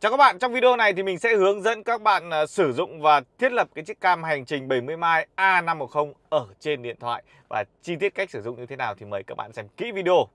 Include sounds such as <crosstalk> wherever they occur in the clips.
Chào các bạn, trong video này thì mình sẽ hướng dẫn các bạn à, sử dụng và thiết lập cái chiếc cam hành trình 70 mai A510 ở trên điện thoại và chi tiết cách sử dụng như thế nào thì mời các bạn xem kỹ video.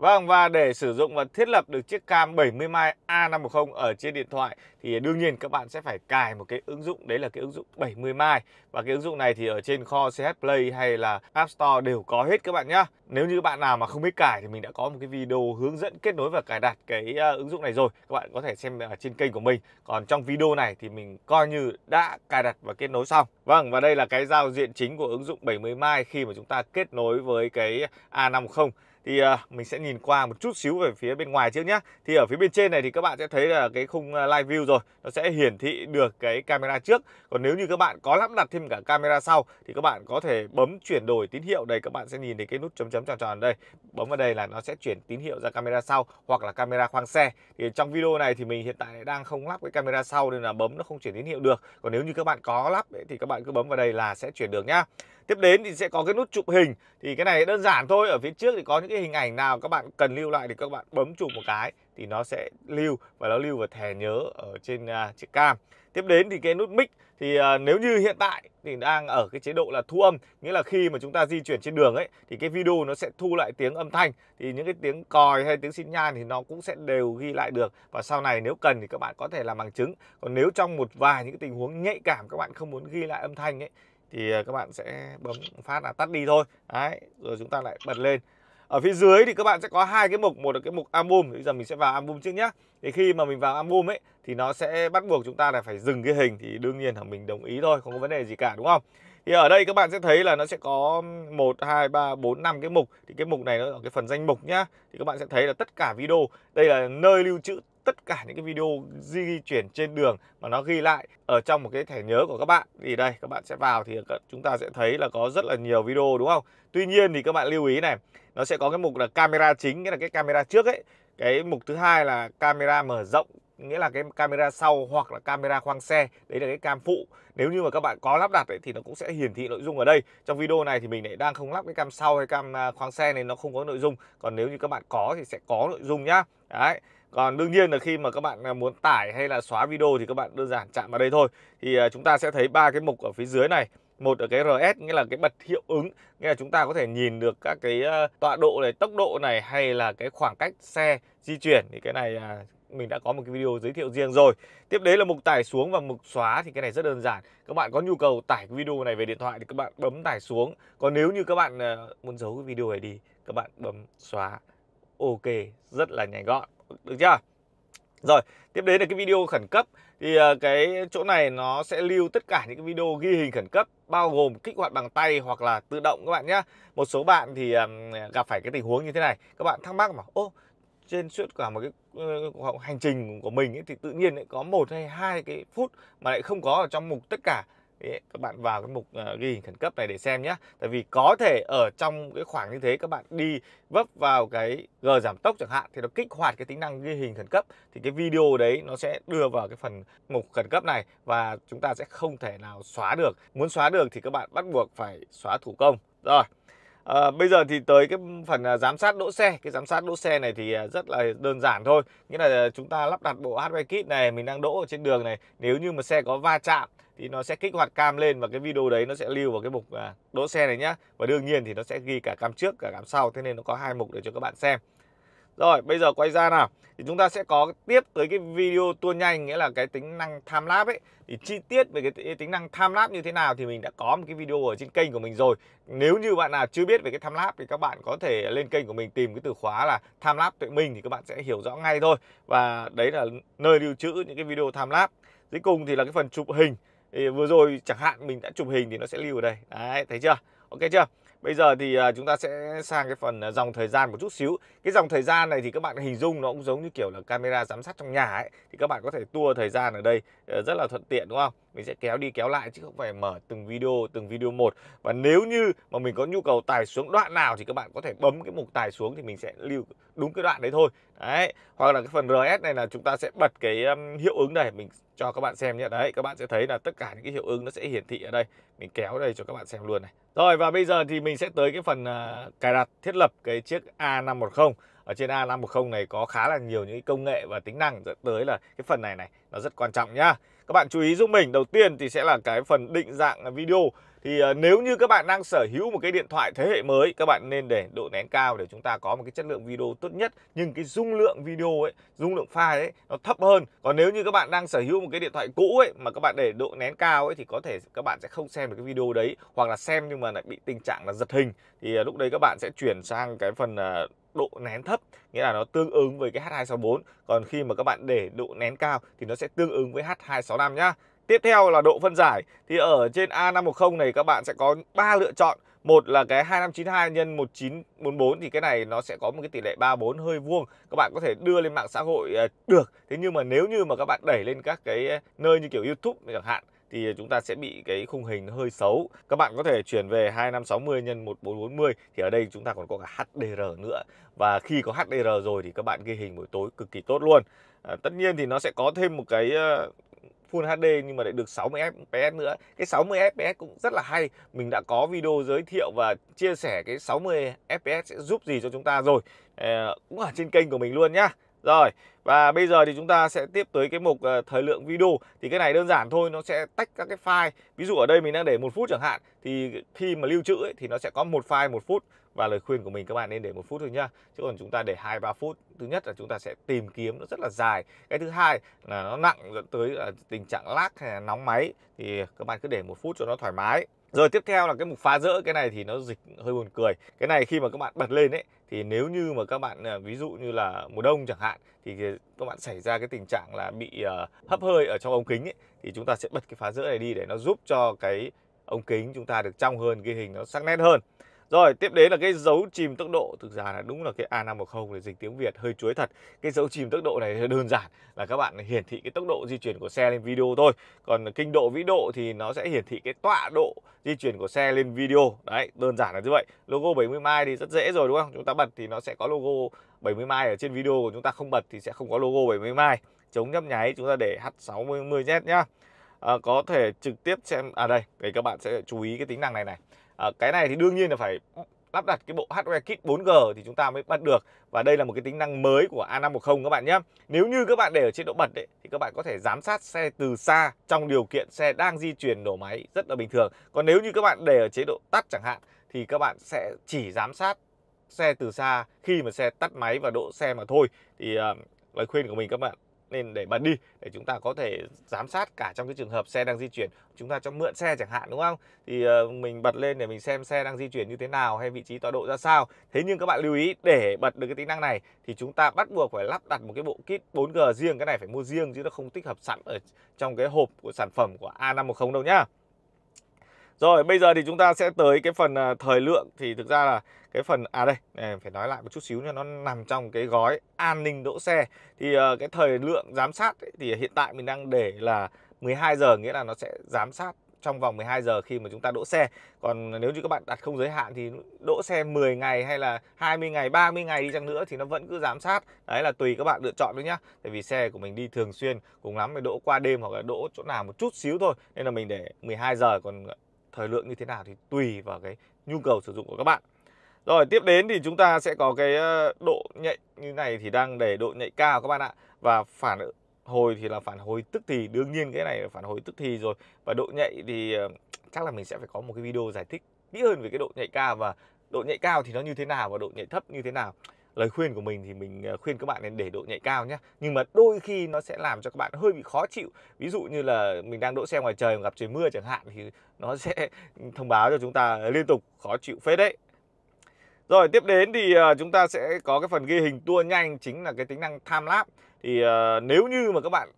Vâng và để sử dụng và thiết lập được chiếc cam 70 mai A510 ở trên điện thoại thì đương nhiên các bạn sẽ phải cài một cái ứng dụng đấy là cái ứng dụng 70 mai và cái ứng dụng này thì ở trên kho CH Play hay là App Store đều có hết các bạn nhé Nếu như bạn nào mà không biết cài thì mình đã có một cái video hướng dẫn kết nối và cài đặt cái ờ, ứng dụng này rồi. Các bạn có thể xem ở trên kênh của mình. Còn trong video này thì mình coi như đã cài đặt và kết nối xong. Vâng và đây là cái giao diện chính của ứng dụng 70 mai khi mà chúng ta kết nối với cái A50 thì ờ, mình sẽ nhìn qua một chút xíu về phía bên ngoài trước nhé thì ở phía bên trên này thì các bạn sẽ thấy là cái khung ờ, live view rồi nó sẽ hiển thị được cái camera trước còn nếu như các bạn có lắp đặt thêm cả camera sau thì các bạn có thể bấm chuyển đổi tín hiệu đây các bạn sẽ nhìn thấy cái nút chấm chấm tròn tròn đây bấm vào đây là nó sẽ chuyển tín hiệu ra camera sau hoặc là camera khoang xe thì trong video này thì mình hiện tại đang không lắp cái camera sau nên là bấm nó không chuyển tín hiệu được còn nếu như các bạn có lắp thì các bạn cứ bấm vào đây là sẽ chuyển được nhá Tiếp đến thì sẽ có cái nút chụp hình Thì cái này đơn giản thôi Ở phía trước thì có những cái hình ảnh nào các bạn cần lưu lại Thì các bạn bấm chụp một cái Thì nó sẽ lưu và nó lưu vào thẻ nhớ ở trên uh, chiếc cam Tiếp đến thì cái nút mic thì uh, nếu như hiện tại thì đang ở cái chế độ là thu âm nghĩa là khi mà chúng ta di chuyển trên đường ấy thì cái video nó sẽ thu lại tiếng âm thanh thì những cái tiếng còi hay tiếng xin nhan thì nó cũng sẽ đều ghi lại được và sau này nếu cần thì các bạn có thể làm bằng chứng còn nếu trong một vài những cái tình huống nhạy cảm các bạn không muốn ghi lại âm thanh ấy thì ờ, các bạn sẽ bấm phát là tắt đi thôi đấy rồi chúng ta lại bật lên ở phía dưới thì các bạn sẽ có hai cái mục một là cái mục album bây giờ mình sẽ vào album trước nhé thì khi mà mình vào album ấy thì nó sẽ bắt buộc chúng ta là phải dừng cái hình thì đương nhiên là mình đồng ý thôi không có vấn đề gì cả đúng không thì ở đây các bạn sẽ thấy là nó sẽ có 1, 2, 3, 4, 5 cái mục Thì cái mục này nó ở cái phần danh mục nhá Thì các bạn sẽ thấy là tất cả video Đây là nơi lưu trữ tất cả những cái video di chuyển trên đường mà nó ghi lại ở trong một cái thẻ nhớ của các bạn thì đây các bạn sẽ vào thì chúng ta sẽ thấy là có rất là nhiều video đúng không tuy nhiên thì các bạn lưu ý này nó sẽ có cái mục là camera chính nghĩa là cái camera trước ấy cái mục thứ hai là camera mở rộng nghĩa là cái camera sau hoặc là camera khoang xe đấy là cái cam phụ nếu như mà các bạn có lắp đặt ấy, thì nó cũng sẽ hiển thị nội dung ở đây trong video này thì mình lại đang không lắp cái cam sau hay cam à, khoang xe này nó không có nội dung còn nếu như các bạn có thì sẽ có nội dung nhá đấy còn đương nhiên là khi mà các bạn à, muốn tải hay là xóa video thì các bạn đơn giản chạm vào đây thôi thì à, chúng ta sẽ thấy ba cái mục ở phía dưới này một ở cái RS nghĩa là cái bật hiệu ứng nghĩa là chúng ta có thể nhìn được các cái à, tọa độ này tốc độ này hay là cái khoảng cách xe di chuyển thì cái này mình đã có một cái video giới thiệu riêng rồi Tiếp đến là mục tải xuống và mục xóa thì cái này rất đơn giản Các bạn có nhu cầu tải cái video này về điện thoại thì các bạn bấm tải xuống Còn nếu như các bạn muốn giấu cái video này đi Các bạn bấm xóa Ok rất là nhanh gọn được chưa rồi tiếp đến là cái video khẩn cấp thì ờ, cái chỗ này nó sẽ lưu tất cả những cái video ghi hình khẩn cấp bao gồm kích hoạt bằng tay hoặc là tự động các bạn nhé một số bạn thì gặp phải cái tình huống như thế này các bạn thắc mắc mà ô trên suốt cả một cái uh, hành trình của mình ấy, thì tự nhiên lại có một hay hai cái phút mà lại không có ở trong mục tất cả các bạn vào cái mục ờ, ghi hình khẩn cấp này để xem nhé tại vì có thể ở trong cái khoảng như thế các bạn đi vấp vào cái g giảm tốc chẳng hạn thì nó kích hoạt cái tính năng ghi hình khẩn cấp thì cái video đấy nó sẽ đưa vào cái phần mục khẩn cấp này và chúng ta sẽ không thể nào xóa được muốn xóa được thì các bạn bắt buộc phải xóa thủ công rồi À, bây giờ thì tới cái phần à, giám sát đỗ xe Cái giám sát đỗ xe này thì à, rất là đơn giản thôi Nghĩa là à, chúng ta lắp đặt bộ hardware kit này Mình đang đỗ ở trên đường này Nếu như mà xe có va chạm Thì nó sẽ kích hoạt cam lên Và cái video đấy nó sẽ lưu vào cái mục đỗ xe này nhá Và đương nhiên thì nó sẽ ghi cả cam trước cả cam sau Thế nên nó có hai mục để cho các bạn xem rồi bây giờ quay ra nào thì chúng ta sẽ có tiếp tới cái video tua nhanh nghĩa là cái tính năng tham lapse ấy thì chi tiết về cái tính năng tham lapse như thế nào thì mình đã có một cái video ở trên kênh của mình rồi. Nếu như bạn nào chưa biết về cái tham lapse thì các bạn có thể lên kênh của mình tìm cái từ khóa là tham lapse tuệ mình thì các bạn sẽ hiểu rõ ngay thôi. Và đấy là nơi lưu trữ những cái video tham lapse. Dưới cùng thì là cái phần chụp hình. Thì vừa rồi chẳng hạn mình đã chụp hình thì nó sẽ lưu ở đây. Đấy, thấy chưa? Ok chưa? Bây giờ thì à, chúng ta sẽ sang cái phần à, dòng thời gian một chút xíu. Cái dòng thời gian này thì các bạn hình dung nó cũng giống như kiểu là camera giám sát trong nhà ấy. Thì các bạn có thể tua thời gian ở đây ờ, rất là thuận tiện đúng không? mình sẽ kéo đi kéo lại chứ không phải mở từng video từng video một và nếu như mà mình có nhu cầu tải xuống đoạn nào thì các bạn có thể bấm cái mục tải xuống thì mình sẽ lưu đúng cái đoạn đấy thôi đấy hoặc là cái phần RS này là chúng ta sẽ bật cái um, hiệu ứng này mình cho các bạn xem nhé đấy các bạn sẽ thấy là tất cả những cái hiệu ứng nó sẽ hiển thị ở đây mình kéo đây cho các bạn xem luôn này rồi và bây giờ thì mình sẽ tới cái phần uh, cài đặt thiết lập cái chiếc A510 ở trên A510 này có khá là nhiều những công nghệ và tính năng dẫn tới là cái phần này này nó rất quan trọng nhá các bạn chú ý giúp mình đầu tiên thì sẽ là cái phần định dạng video thì ờ, nếu như các bạn đang sở hữu một cái điện thoại thế hệ mới các bạn nên để độ nén cao để chúng ta có một cái chất lượng video tốt nhất nhưng cái dung lượng video ấy dung lượng file ấy nó thấp hơn còn nếu như các bạn đang sở hữu một cái điện thoại cũ ấy mà các bạn để độ nén cao ấy thì có thể các bạn sẽ không xem được cái video đấy hoặc là xem nhưng mà lại bị tình trạng là giật hình thì ờ, lúc đấy các bạn sẽ chuyển sang cái phần ờ, độ nén thấp nghĩa là nó tương ứng với cái H264 còn khi mà các bạn để độ nén cao thì nó sẽ tương ứng với H265 nhá Tiếp theo là độ phân giải thì ở trên A510 này các bạn sẽ có 3 lựa chọn. Một là cái 2592 nhân 1944 thì cái này nó sẽ có một cái tỷ lệ 34 hơi vuông. Các bạn có thể đưa lên mạng xã hội à, được. Thế nhưng mà nếu như mà các bạn đẩy lên các cái à, nơi như kiểu YouTube chẳng hạn thì chúng ta sẽ bị cái khung hình hơi xấu. Các bạn có thể chuyển về 2560 nhân 1440 thì ở đây chúng ta còn có cả HDR nữa. Và khi có HDR rồi thì các bạn ghi hình buổi tối cực kỳ tốt luôn. À, tất nhiên thì nó sẽ có thêm một cái à, Full HD nhưng mà lại được 60 fps nữa. Cái 60 fps cũng rất là hay. Mình đã có video giới thiệu và chia sẻ cái 60 fps sẽ giúp gì cho chúng ta rồi. À, cũng ở trên kênh của mình luôn nhá. Rồi, và bây giờ thì chúng ta sẽ tiếp tới cái mục ờ, thời lượng video Thì cái này đơn giản thôi, nó sẽ tách các cái file Ví dụ ở đây mình đang để một phút chẳng hạn Thì khi mà lưu trữ ấy, thì nó sẽ có một file một phút Và lời khuyên của mình các bạn nên để một phút thôi nhá Chứ còn chúng ta để 2-3 phút Thứ nhất là chúng ta sẽ tìm kiếm nó rất là dài Cái thứ hai là nó nặng dẫn tới ờ, tình trạng lag hay là nóng máy Thì các bạn cứ để một phút cho nó thoải mái rồi tiếp theo là cái mục phá rỡ cái này thì nó dịch hơi buồn cười. Cái này khi mà các bạn bật lên ấy thì nếu như mà các bạn à, ví dụ như là mùa đông chẳng hạn thì các bạn xảy ra cái tình trạng là bị à, hấp hơi ở trong ống kính ấy thì chúng ta sẽ bật cái phá rỡ này đi để nó giúp cho cái ống kính chúng ta được trong hơn, ghi hình nó sắc nét hơn. Rồi, tiếp đến là cái dấu chìm tốc độ. Thực ra là đúng là cái A510 để dịch tiếng Việt hơi chuối thật. Cái dấu chìm tốc độ này đơn giản là các bạn hiển thị cái tốc độ di chuyển của xe lên video thôi. Còn kinh độ vĩ độ thì nó sẽ hiển thị cái tọa độ di chuyển của xe lên video. Đấy, đơn giản là như vậy. Logo 70 mai thì rất dễ rồi đúng không? Chúng ta bật thì nó sẽ có logo 70 mai ở trên video của chúng ta không bật thì sẽ không có logo 70 mai. Chống nhấp nháy chúng ta để H60 10Z nhá. À, có thể trực tiếp xem à đây để các bạn sẽ chú ý cái tính năng này này à, cái này thì đương nhiên là phải lắp đặt cái bộ hardware kit 4G thì chúng ta mới bắt được và đây là một cái tính năng mới của A510 các bạn nhé nếu như các bạn để ở chế độ bật đấy thì các bạn có thể giám sát xe từ xa trong điều kiện xe đang di chuyển nổ máy rất là bình thường còn nếu như các bạn để ở chế độ tắt chẳng hạn thì các bạn sẽ chỉ giám sát xe từ xa khi mà xe tắt máy và độ xe mà thôi thì uh, lời khuyên của mình các bạn nên để bật đi để chúng ta có thể giám sát cả trong cái trường hợp xe đang di chuyển chúng ta cho mượn xe chẳng hạn đúng không thì ờ, mình bật lên để mình xem xe đang di chuyển như thế nào hay vị trí tọa độ ra sao thế nhưng các bạn lưu ý để bật được cái tính năng này thì chúng ta bắt buộc phải lắp đặt một cái bộ kit 4G riêng cái này phải mua riêng chứ nó không tích hợp sẵn ở trong cái hộp của sản phẩm của A510 đâu nhá rồi bây giờ thì chúng ta sẽ tới cái phần à, thời lượng thì thực ra là cái phần à đây phải nói lại một chút xíu nha nó nằm trong cái gói an ninh đỗ xe thì ờ, cái thời lượng giám sát ấy, thì hiện tại mình đang để là 12 giờ nghĩa là nó sẽ giám sát trong vòng 12 giờ khi mà chúng ta đỗ xe còn nếu như các bạn đặt không giới hạn thì đỗ xe 10 ngày hay là 20 ngày 30 ngày đi chăng nữa thì nó vẫn cứ giám sát đấy là tùy các bạn lựa chọn đấy nhá tại vì xe của mình đi thường xuyên cùng lắm phải đỗ qua đêm hoặc là đỗ chỗ nào một chút xíu thôi nên là mình để 12 giờ còn thời lượng như thế nào thì tùy vào cái nhu cầu sử dụng của các bạn rồi tiếp đến thì chúng ta sẽ có cái ờ, độ nhạy như này thì đang để độ nhạy cao các bạn ạ và phản hồi thì là phản hồi tức thì đương nhiên cái này là phản hồi tức thì rồi và độ nhạy thì ờ, chắc là mình sẽ phải có một cái video giải thích kỹ hơn về cái độ nhạy cao và độ nhạy cao thì nó như thế nào và độ nhạy thấp như thế nào lời khuyên của mình thì mình ờ, khuyên các bạn nên để độ nhạy cao nhé nhưng mà đôi khi nó sẽ làm cho các bạn hơi bị khó chịu ví dụ như là mình đang đỗ xe ngoài trời gặp trời mưa chẳng hạn thì nó <laughs> sẽ thông báo cho chúng ta liên tục khó chịu phết đấy rồi tiếp đến thì ờ, chúng ta sẽ có cái phần ghi hình tua nhanh chính là cái tính năng time lapse thì ờ, nếu như mà các bạn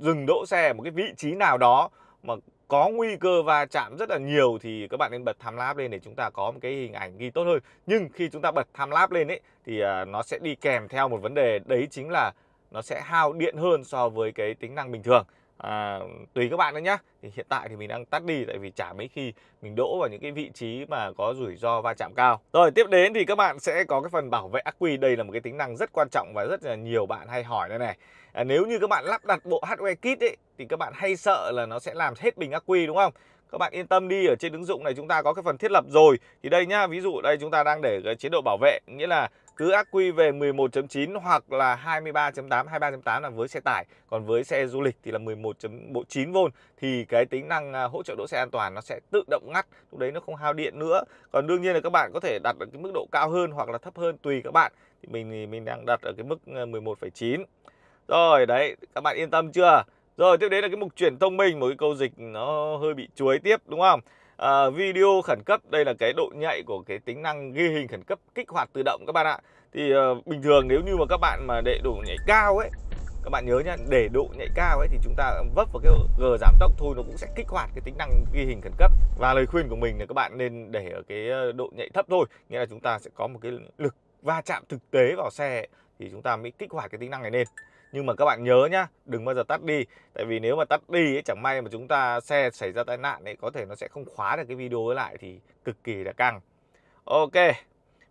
dừng đỗ xe ở một cái vị trí nào đó mà có nguy cơ va chạm rất là nhiều thì các bạn nên bật tham láp lên để chúng ta có một cái hình ảnh ghi tốt hơn nhưng khi chúng ta bật tham láp lên ấy thì à, nó sẽ đi kèm theo một vấn đề đấy chính là nó sẽ hao điện hơn so với cái tính năng bình thường à, tùy các bạn đấy nhá thì hiện tại thì mình đang tắt đi tại vì chả mấy khi mình đỗ vào những cái vị trí mà có rủi ro va chạm cao rồi tiếp đến thì các bạn sẽ có cái phần bảo vệ ắc quy đây là một cái tính năng rất quan trọng và rất là nhiều bạn hay hỏi đây này à, nếu như các bạn lắp đặt bộ hardware kit ấy thì các bạn hay sợ là nó sẽ làm hết bình ắc quy đúng không các bạn yên tâm đi ở trên ứng dụng này chúng ta có cái phần thiết lập rồi thì đây nhá ví dụ đây chúng ta đang để cái chế độ bảo vệ nghĩa là cứ ác quy về 11.9 hoặc là 23.8 23.8 là với xe tải còn với xe du lịch thì là 11.9V thì cái tính năng à, hỗ trợ đỗ xe an toàn nó sẽ tự động ngắt lúc đấy nó không hao điện nữa còn đương nhiên là các bạn có thể đặt ở cái mức độ cao hơn hoặc là thấp hơn tùy các bạn thì mình thì mình đang đặt ở cái mức 11,9 à, rồi đấy các bạn yên tâm chưa rồi tiếp đến là cái mục chuyển thông minh Một cái câu dịch nó hơi bị chuối tiếp đúng không à, Video khẩn cấp Đây là cái độ nhạy của cái tính năng ghi hình khẩn cấp kích hoạt tự động các bạn ạ Thì à, bình thường nếu như mà các bạn mà để độ nhạy cao ấy các bạn nhớ nhá, để độ nhạy cao ấy thì chúng ta vấp vào cái G giảm tốc thôi nó cũng sẽ kích hoạt cái tính năng ghi hình khẩn cấp. Và lời khuyên của mình là các bạn nên để ở cái ờ, độ nhạy thấp thôi, nghĩa là chúng ta sẽ có một cái lực va chạm thực tế vào xe thì chúng ta mới kích hoạt cái tính năng này lên nhưng mà các bạn nhớ nhá đừng bao giờ tắt đi tại vì nếu mà tắt đi ấy, chẳng may mà chúng ta xe xảy ra tai nạn ấy có thể nó sẽ không khóa được cái video ấy lại thì cực kỳ là căng ok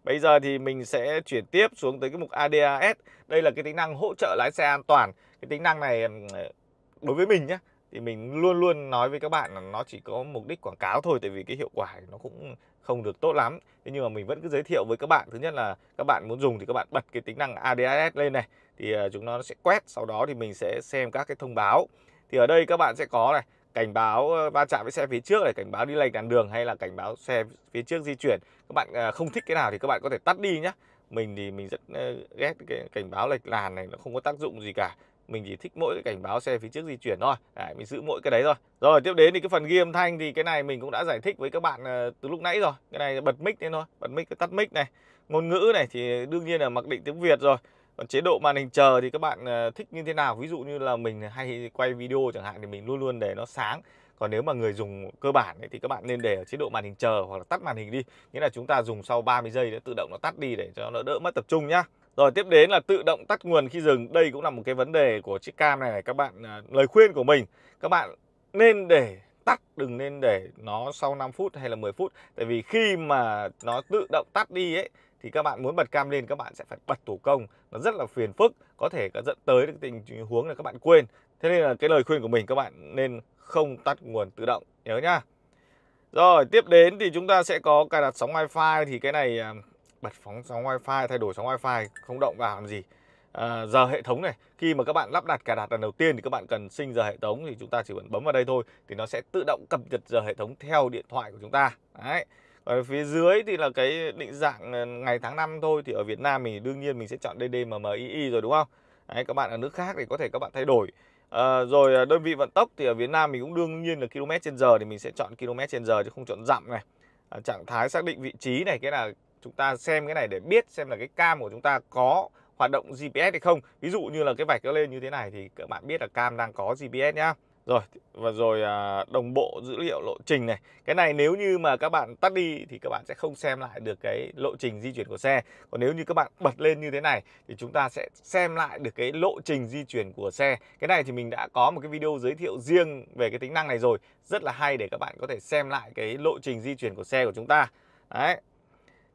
bây giờ thì mình sẽ chuyển tiếp xuống tới cái mục ADAS đây là cái tính năng hỗ trợ lái xe an toàn cái tính năng này đối với mình nhá thì mình luôn luôn nói với các bạn là nó chỉ có mục đích quảng cáo thôi tại vì cái hiệu quả nó cũng không được tốt lắm thế nhưng mà mình vẫn cứ giới thiệu với các bạn thứ nhất là các bạn muốn dùng thì các bạn bật cái tính năng ADAS lên này thì à, chúng nó sẽ quét sau đó thì mình sẽ xem các cái thông báo thì ở đây các bạn sẽ có này cảnh báo va chạm với xe phía trước này cảnh báo đi lệch làn đường hay là cảnh báo xe phía trước di chuyển các bạn à, không thích cái nào thì các bạn có thể tắt đi nhá mình thì mình rất ghét cái cảnh báo lệch làn này nó không có tác dụng gì cả mình chỉ thích mỗi cái cảnh báo xe phía trước di chuyển thôi đấy, mình giữ mỗi cái đấy thôi rồi tiếp đến thì cái phần ghi âm thanh thì cái này mình cũng đã giải thích với các bạn à, từ lúc nãy rồi cái này bật mic lên thôi bật mic tắt mic này ngôn ngữ này thì đương nhiên là mặc định tiếng việt rồi còn chế độ màn hình chờ thì các bạn ờ, thích như thế nào ví dụ như là mình hay quay video chẳng hạn thì mình luôn luôn để nó sáng còn nếu mà người dùng cơ bản ấy, thì các bạn nên để ở chế độ màn hình chờ hoặc là tắt màn hình đi nghĩa là chúng ta dùng sau 30 giây để tự động nó tắt đi để cho nó đỡ mất tập trung nhá rồi tiếp đến là tự động tắt nguồn khi dừng đây cũng là một cái vấn đề của chiếc cam này, này. các bạn ờ, lời khuyên của mình các bạn nên để tắt đừng nên để nó sau 5 phút hay là 10 phút tại vì khi mà nó tự động tắt đi ấy thì các bạn muốn bật cam lên các bạn sẽ phải bật thủ công nó rất là phiền phức có thể có dẫn tới cái tình huống là các bạn quên thế nên là cái lời khuyên của mình các bạn nên không tắt nguồn tự động nhớ nhá rồi tiếp đến thì chúng ta sẽ có cài đặt sóng wifi thì cái này à, bật phóng sóng wifi thay đổi sóng wifi không động vào làm gì à, giờ hệ thống này khi mà các bạn lắp đặt cài đặt lần đầu tiên thì các bạn cần sinh giờ hệ thống thì chúng ta chỉ cần bấm vào đây thôi thì nó sẽ tự động cập nhật giờ hệ thống theo điện thoại của chúng ta đấy ở phía dưới thì là cái định dạng ờ, ngày tháng năm thôi thì ở Việt Nam mình đương nhiên mình sẽ chọn DDMMII rồi đúng không Đấy, các bạn ở nước khác thì có thể các bạn thay đổi à, rồi ờ, đơn vị vận tốc thì ở Việt Nam mình cũng đương nhiên là km trên giờ thì mình sẽ chọn km trên giờ chứ không chọn dặm này à, trạng thái xác định vị trí này cái là chúng ta xem cái này để biết xem là cái cam của chúng ta có hoạt động GPS hay không ví dụ như là cái vạch nó lên như thế này thì các bạn biết là cam đang có GPS nhá rồi và rồi à, đồng bộ dữ liệu lộ trình này. Cái này nếu như mà các bạn tắt đi thì các bạn sẽ không xem lại được cái lộ trình di chuyển của xe. Còn nếu như các bạn bật lên như thế này thì chúng ta sẽ xem lại được cái lộ trình di chuyển của xe. Cái này thì mình đã có một cái video giới thiệu riêng về cái tính năng này rồi. Rất là hay để các bạn có thể xem lại cái lộ trình di chuyển của xe của chúng ta. Đấy,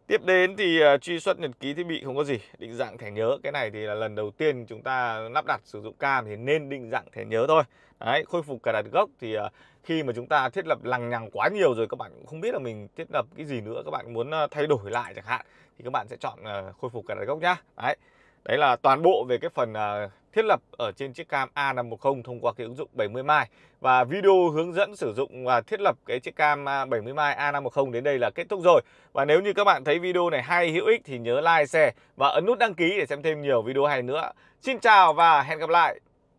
Tiếp đến thì ờ, truy xuất nhật ký thiết bị không có gì, định dạng thẻ nhớ. Cái này thì là lần đầu tiên chúng ta lắp đặt sử dụng cam thì nên định dạng thẻ nhớ thôi. Đấy, khôi phục cài đặt gốc thì ờ, khi mà chúng ta thiết lập lằng nhằng quá nhiều rồi các bạn cũng không biết là mình thiết lập cái gì nữa, các bạn muốn ờ, thay đổi lại chẳng hạn thì các bạn sẽ chọn khôi phục cài đặt gốc nhá. Đấy. Đấy là toàn bộ về cái phần thiết lập ở trên chiếc cam A510 thông qua cái ứng dụng 70 mai. Và video hướng dẫn sử dụng và thiết lập cái chiếc cam 70 mai A510 đến đây là kết thúc rồi. Và nếu như các bạn thấy video này hay hữu ích thì nhớ like, share và ấn nút đăng ký để xem thêm nhiều video hay nữa. Xin chào và hẹn gặp lại.